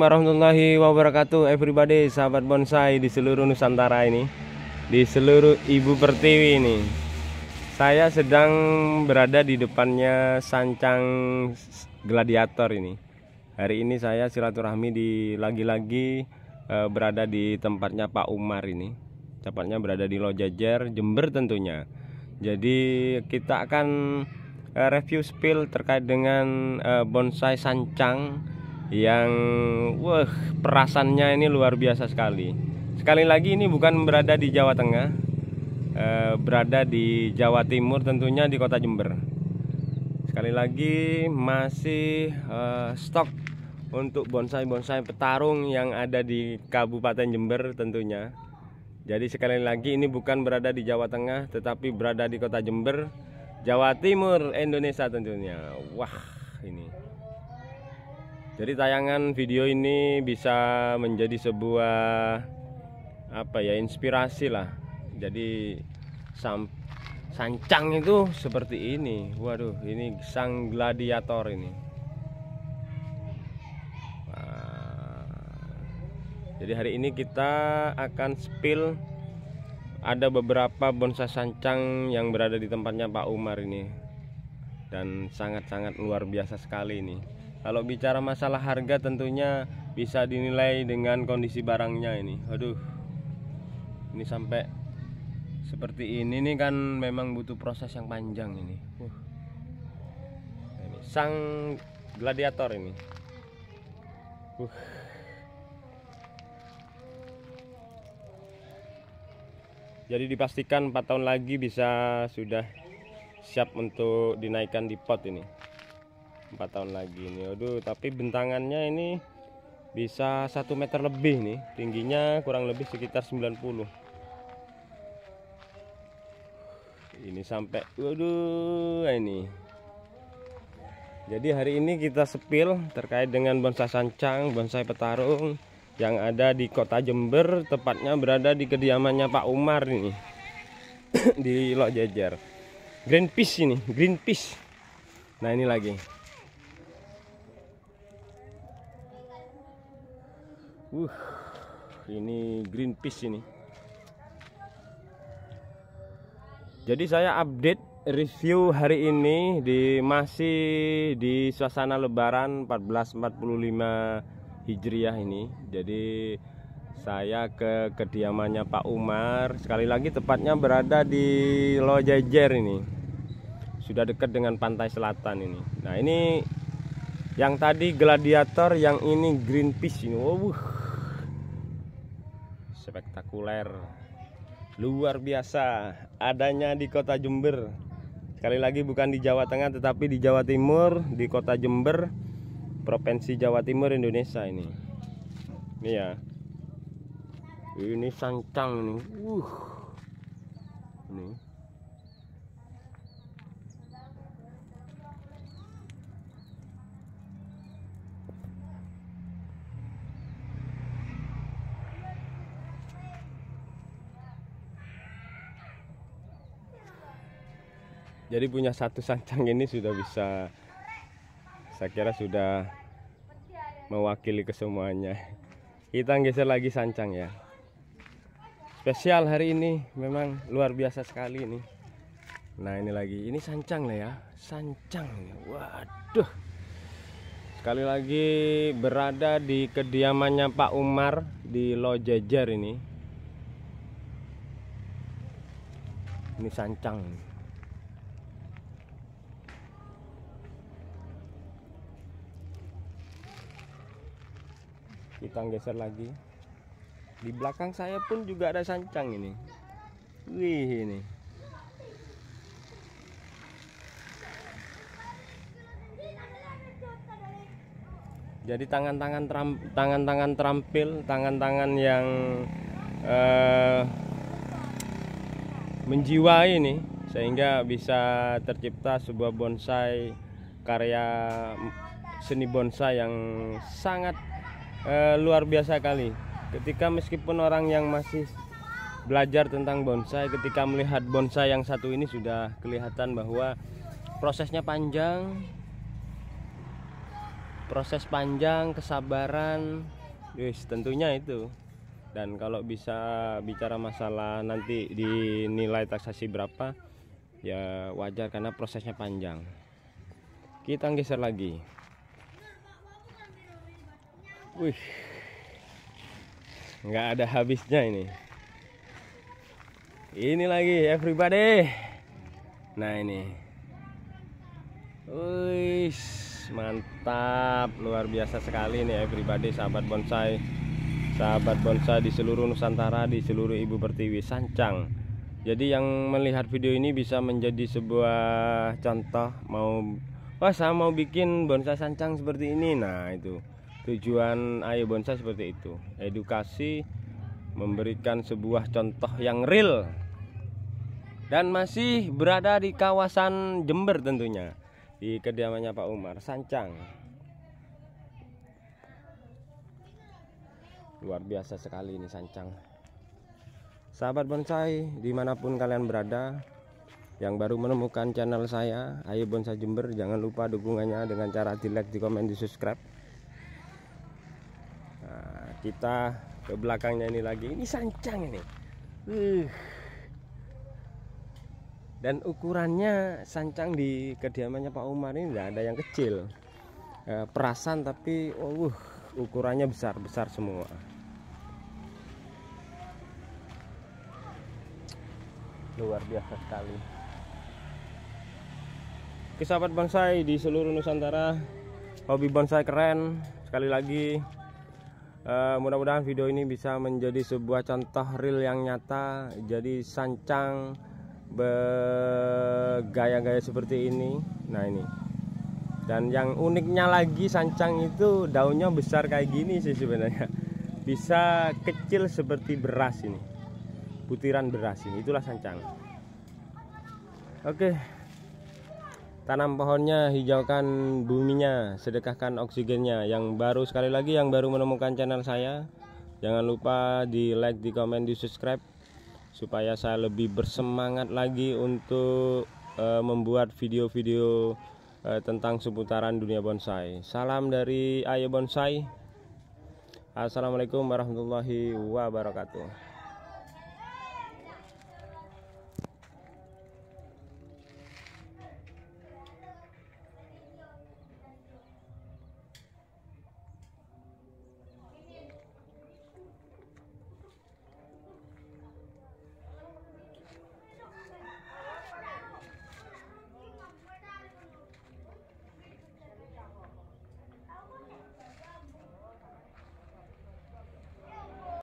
warahmatullahi wabarakatuh everybody sahabat bonsai di seluruh Nusantara ini di seluruh Ibu Pertiwi ini saya sedang berada di depannya sancang gladiator ini hari ini saya silaturahmi di lagi-lagi e, berada di tempatnya Pak Umar ini tepatnya berada di Lojajer Jember tentunya jadi kita akan eh, review spill terkait dengan eh, bonsai sancang yang wah perasannya ini luar biasa sekali. Sekali lagi ini bukan berada di Jawa Tengah, eh, berada di Jawa Timur tentunya di Kota Jember. Sekali lagi masih eh, stok untuk bonsai-bonsai petarung yang ada di Kabupaten Jember tentunya. Jadi sekali lagi ini bukan berada di Jawa Tengah tetapi berada di Kota Jember, Jawa Timur, Indonesia tentunya. Wah, ini jadi tayangan video ini bisa menjadi sebuah apa ya inspirasi lah. Jadi sam, sancang itu seperti ini. Waduh, ini sang gladiator ini. jadi hari ini kita akan spill ada beberapa bonsai sancang yang berada di tempatnya Pak Umar ini dan sangat-sangat luar biasa sekali ini. Kalau bicara masalah harga tentunya bisa dinilai dengan kondisi barangnya ini. Aduh. Ini sampai seperti ini nih kan memang butuh proses yang panjang ini. Uh. Ini sang gladiator ini. Uh. Jadi dipastikan 4 tahun lagi bisa sudah siap untuk dinaikkan di pot ini empat tahun lagi ini, aduh tapi bentangannya ini bisa satu meter lebih nih tingginya kurang lebih sekitar 90 ini sampai waduh ini jadi hari ini kita sepil terkait dengan bonsai sancang bonsai petarung yang ada di kota Jember tepatnya berada di kediamannya Pak Umar ini di Lok Jajar Greenpeace ini Greenpeace nah ini lagi Uh, ini Greenpeace ini. Jadi saya update review hari ini di masih di suasana lebaran 1445 Hijriah ini. Jadi saya ke kediamannya Pak Umar. Sekali lagi tepatnya berada di Lojajer ini. Sudah dekat dengan pantai selatan ini. Nah, ini yang tadi gladiator, yang ini Greenpeace ini. Wow. Uh spektakuler luar biasa adanya di kota Jember sekali lagi bukan di Jawa Tengah tetapi di Jawa Timur di kota Jember provinsi Jawa Timur Indonesia ini ini ya ini sancang ini uh ini jadi punya satu sancang ini sudah bisa saya kira sudah mewakili kesemuanya kita geser lagi sancang ya spesial hari ini memang luar biasa sekali ini nah ini lagi ini sancang lah ya sancang waduh sekali lagi berada di kediamannya Pak Umar di Lojejer ini ini sancang kita geser lagi di belakang saya pun juga ada sancang ini wih ini jadi tangan-tangan teram, tangan-tangan terampil tangan-tangan yang eh, menjiwai ini sehingga bisa tercipta sebuah bonsai karya seni bonsai yang sangat e, luar biasa kali. Ketika meskipun orang yang masih belajar tentang bonsai, ketika melihat bonsai yang satu ini sudah kelihatan bahwa prosesnya panjang, proses panjang, kesabaran, yes, tentunya itu. Dan kalau bisa bicara masalah nanti dinilai taksasi berapa, ya wajar karena prosesnya panjang. Kita geser lagi. Wih, nggak ada habisnya ini. Ini lagi everybody. Nah ini, wih mantap, luar biasa sekali nih everybody sahabat bonsai, sahabat bonsai di seluruh Nusantara, di seluruh Ibu Pertiwi Sancang. Jadi yang melihat video ini bisa menjadi sebuah contoh mau wah saya mau bikin bonsai sancang seperti ini. Nah, itu tujuan Ayo Bonsai seperti itu edukasi memberikan sebuah contoh yang real dan masih berada di kawasan Jember tentunya di kediamannya Pak Umar Sancang luar biasa sekali ini Sancang sahabat bonsai dimanapun kalian berada yang baru menemukan channel saya Ayo Bonsai Jember jangan lupa dukungannya dengan cara di like di komen di subscribe kita ke belakangnya ini lagi ini sancang ini uh. dan ukurannya sancang di kediamannya Pak Umar ini tidak ada yang kecil uh, perasan tapi oh, uh, ukurannya besar-besar semua luar biasa sekali Oke sahabat bonsai di seluruh Nusantara Hobi bonsai keren Sekali lagi Uh, mudah-mudahan video ini bisa menjadi sebuah contoh real yang nyata jadi sancang bergaya-gaya seperti ini nah ini dan yang uniknya lagi sancang itu daunnya besar kayak gini sih sebenarnya bisa kecil seperti beras ini butiran beras ini itulah sancang oke okay tanam pohonnya, hijaukan buminya, sedekahkan oksigennya. Yang baru sekali lagi yang baru menemukan channel saya, jangan lupa di like, di komen, di subscribe supaya saya lebih bersemangat lagi untuk uh, membuat video-video uh, tentang seputaran dunia bonsai. Salam dari Ayo Bonsai. Assalamualaikum warahmatullahi wabarakatuh.